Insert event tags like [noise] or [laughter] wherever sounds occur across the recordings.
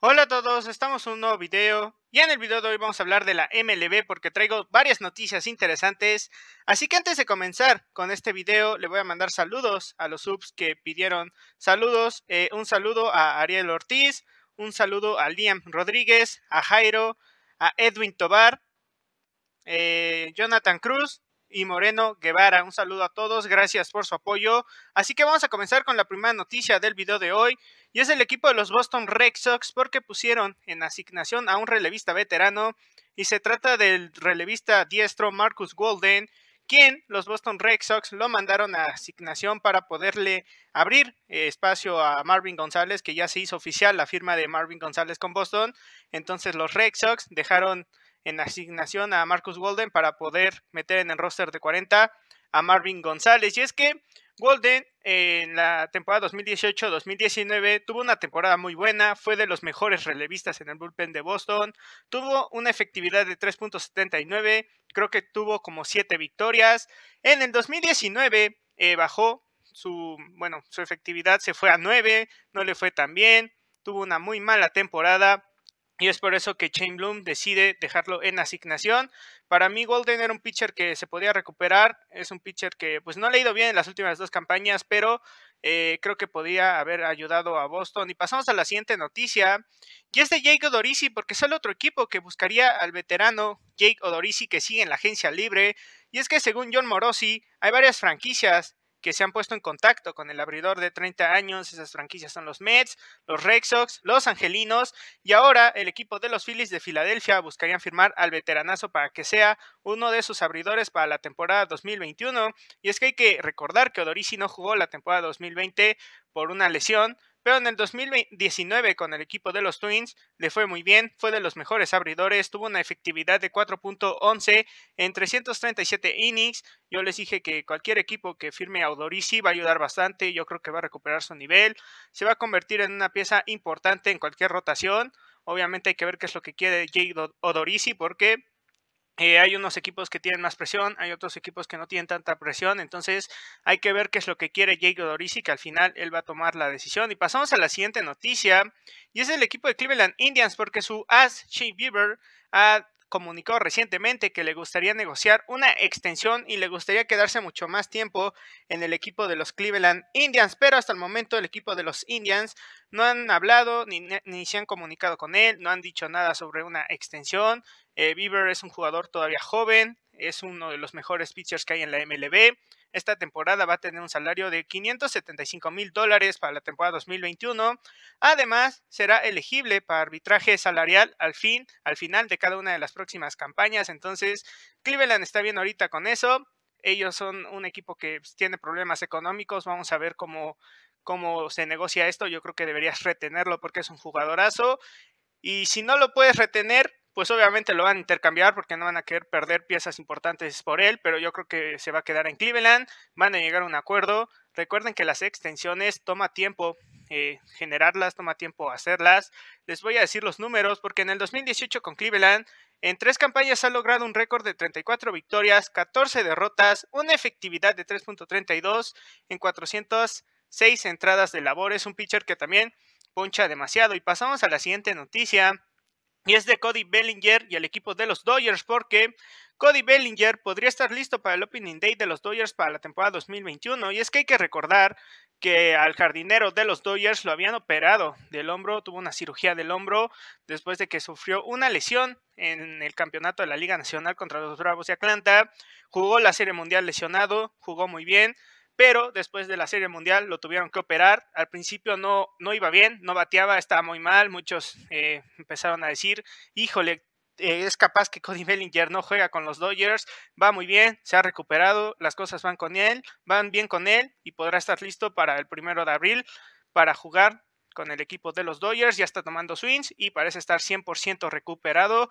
Hola a todos, estamos en un nuevo video y en el video de hoy vamos a hablar de la MLB porque traigo varias noticias interesantes. Así que antes de comenzar con este video le voy a mandar saludos a los subs que pidieron saludos. Eh, un saludo a Ariel Ortiz, un saludo a Liam Rodríguez, a Jairo, a Edwin Tobar, eh, Jonathan Cruz y Moreno Guevara. Un saludo a todos, gracias por su apoyo. Así que vamos a comenzar con la primera noticia del video de hoy y es el equipo de los Boston Red Sox porque pusieron en asignación a un relevista veterano y se trata del relevista diestro Marcus Golden, quien los Boston Red Sox lo mandaron a asignación para poderle abrir eh, espacio a Marvin González, que ya se hizo oficial la firma de Marvin González con Boston. Entonces los Red Sox dejaron en asignación a Marcus Golden para poder meter en el roster de 40 a Marvin González. Y es que Golden en la temporada 2018-2019 tuvo una temporada muy buena, fue de los mejores relevistas en el bullpen de Boston, tuvo una efectividad de 3.79, creo que tuvo como 7 victorias. En el 2019 eh, bajó su, bueno, su efectividad se fue a 9, no le fue tan bien, tuvo una muy mala temporada. Y es por eso que Shane Bloom decide dejarlo en asignación. Para mí, Golden era un pitcher que se podía recuperar. Es un pitcher que pues no le ha ido bien en las últimas dos campañas, pero eh, creo que podía haber ayudado a Boston. Y pasamos a la siguiente noticia. Y es de Jake Odorizzi, porque es el otro equipo que buscaría al veterano Jake Odorizzi que sigue en la agencia libre. Y es que según John Morosi, hay varias franquicias que se han puesto en contacto con el abridor de 30 años. Esas franquicias son los Mets, los Red Sox, los Angelinos y ahora el equipo de los Phillies de Filadelfia buscarían firmar al veteranazo para que sea uno de sus abridores para la temporada 2021. Y es que hay que recordar que Odorizzi no jugó la temporada 2020 por una lesión, pero en el 2019 con el equipo de los Twins le fue muy bien, fue de los mejores abridores, tuvo una efectividad de 4.11 en 337 innings. Yo les dije que cualquier equipo que firme a Odorizzi va a ayudar bastante, yo creo que va a recuperar su nivel, se va a convertir en una pieza importante en cualquier rotación. Obviamente hay que ver qué es lo que quiere Jake por porque hay unos equipos que tienen más presión, hay otros equipos que no tienen tanta presión, entonces hay que ver qué es lo que quiere Jake Dorisi, que al final él va a tomar la decisión. Y pasamos a la siguiente noticia, y es el equipo de Cleveland Indians, porque su as, Shane Bieber, ha comunicó recientemente que le gustaría negociar una extensión y le gustaría quedarse mucho más tiempo en el equipo de los Cleveland Indians, pero hasta el momento el equipo de los Indians no han hablado ni, se han comunicado con él, no han dicho nada sobre una extensión. Eh, Bieber es un jugador todavía joven, es uno de los mejores pitchers que hay en la MLB. Esta temporada va a tener un salario de 575 mil dólares para la temporada 2021. Además, será elegible para arbitraje salarial al fin, al final de cada una de las próximas campañas. Entonces, Cleveland está bien ahorita con eso. Ellos son un equipo que pues, tiene problemas económicos. Vamos a ver cómo, cómo se negocia esto. Yo creo que deberías retenerlo porque es un jugadorazo. Y si no lo puedes retener, pues obviamente lo van a intercambiar porque no van a querer perder piezas importantes por él, pero yo creo que se va a quedar en Cleveland, van a llegar a un acuerdo. Recuerden que las extensiones toma tiempo eh, generarlas, toma tiempo hacerlas. Les voy a decir los números porque en el 2018 con Cleveland, en tres campañas ha logrado un récord de 34 victorias, 14 derrotas, una efectividad de 3.32 en 406 entradas de labores, un pitcher que también poncha demasiado. Y pasamos a la siguiente noticia y es de Cody Bellinger y el equipo de los Dodgers porque Cody Bellinger podría estar listo para el Opening Day de los Dodgers para la temporada 2021 y es que hay que recordar que al jardinero de los Dodgers lo habían operado del hombro, tuvo una cirugía del hombro después de que sufrió una lesión en el campeonato de la Liga Nacional contra los Bravos de Atlanta, jugó la Serie Mundial lesionado, jugó muy bien, pero después de la Serie Mundial lo tuvieron que operar. Al principio no, no iba bien, no bateaba, estaba muy mal. Muchos eh, empezaron a decir, híjole, eh, es capaz que Cody Bellinger no juega con los Dodgers, va muy bien, se ha recuperado, las cosas van con él, van bien con él y podrá estar listo para el primero de abril para jugar con el equipo de los Dodgers, ya está tomando swings y parece estar 100% recuperado.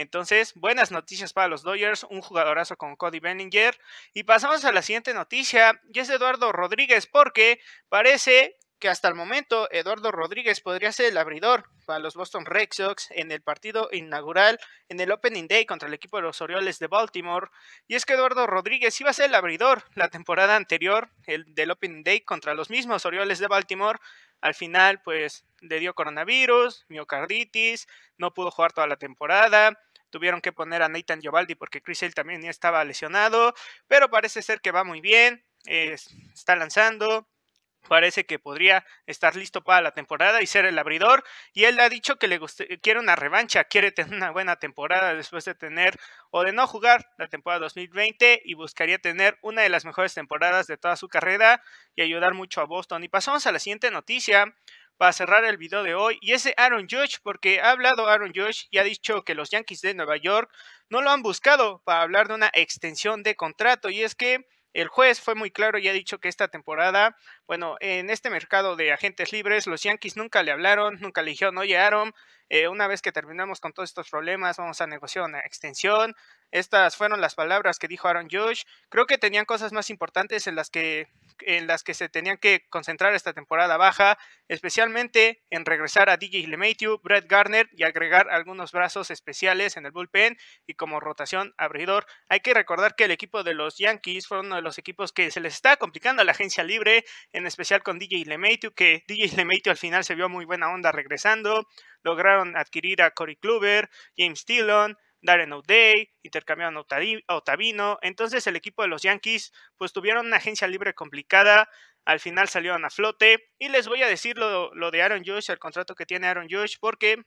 Entonces, buenas noticias para los Dodgers, un jugadorazo con Cody Benninger. Y pasamos a la siguiente noticia, y es Eduardo Rodríguez, porque parece que hasta el momento Eduardo Rodríguez podría ser el abridor para los Boston Red Sox en el partido inaugural en el Opening Day contra el equipo de los Orioles de Baltimore. Y es que Eduardo Rodríguez iba a ser el abridor la temporada anterior el del Opening Day contra los mismos Orioles de Baltimore. Al final, pues le dio coronavirus, miocarditis, no pudo jugar toda la temporada. Tuvieron que poner a Nathan Giovaldi porque Chris Hale también ya estaba lesionado, pero parece ser que va muy bien, está lanzando, parece que podría estar listo para la temporada y ser el abridor. Y él ha dicho que le eh, quiere una revancha, quiere [laughs] tener una buena temporada después de tener o de no jugar la temporada 2020 y buscaría tener una de las mejores temporadas de toda su carrera y ayudar mucho a Boston. Y pasamos a la siguiente noticia para cerrar el video de hoy y ese Aaron Judge porque ha hablado Aaron Judge y ha dicho que los Yankees de Nueva York no lo han buscado para hablar de una extensión de contrato y es que el juez fue muy claro y ha dicho que esta temporada, bueno, en este mercado de agentes libres, los Yankees nunca le hablaron, nunca le dijeron, oye Aaron, eh, una vez que terminamos con todos estos problemas, vamos a negociar una extensión, estas fueron las palabras que dijo Aaron Josh. Creo que tenían cosas más importantes en las que en las que se tenían que concentrar esta temporada baja, especialmente en regresar a DJ LeMahieu, Brett Garner y agregar algunos brazos especiales en el bullpen y como rotación abridor. Hay que recordar que el equipo de los Yankees fue uno de los equipos que se les está complicando a la agencia libre, en especial con DJ LeMahieu, que DJ LeMahieu al final se vio muy buena onda regresando. Lograron adquirir a Corey Kluber, James Dillon, Darren O'Day, intercambiaron a Otavino. Entonces el equipo de los Yankees pues tuvieron una agencia libre complicada, al final salieron a flote. Y les voy a decir lo, lo de Aaron Josh, el contrato que tiene Aaron Josh, porque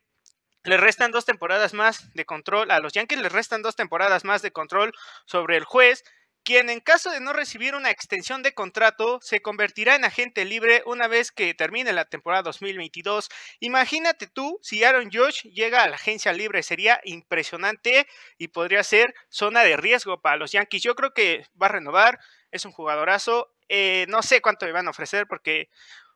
le restan dos temporadas más de control, a los Yankees les restan dos temporadas más de control sobre el juez quien en caso de no recibir una extensión de contrato se convertirá en agente libre una vez que termine la temporada 2022. Imagínate tú si Aaron Josh llega a la agencia libre, sería impresionante y podría ser zona de riesgo para los Yankees. Yo creo que va a renovar, es un jugadorazo. Eh, no sé cuánto le van a ofrecer porque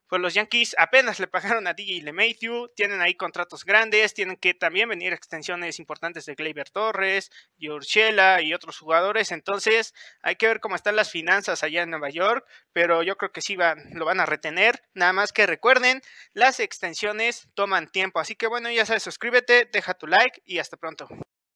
pues los Yankees apenas le pagaron a DJ LeMahieu, tienen ahí contratos grandes, tienen que también venir extensiones importantes de Gleyber Torres, George y otros jugadores, entonces hay que ver cómo están las finanzas allá en Nueva York, pero yo creo que sí van, lo van a retener, nada más que recuerden, las extensiones toman tiempo, así que bueno, ya sabes, suscríbete, deja tu like y hasta pronto.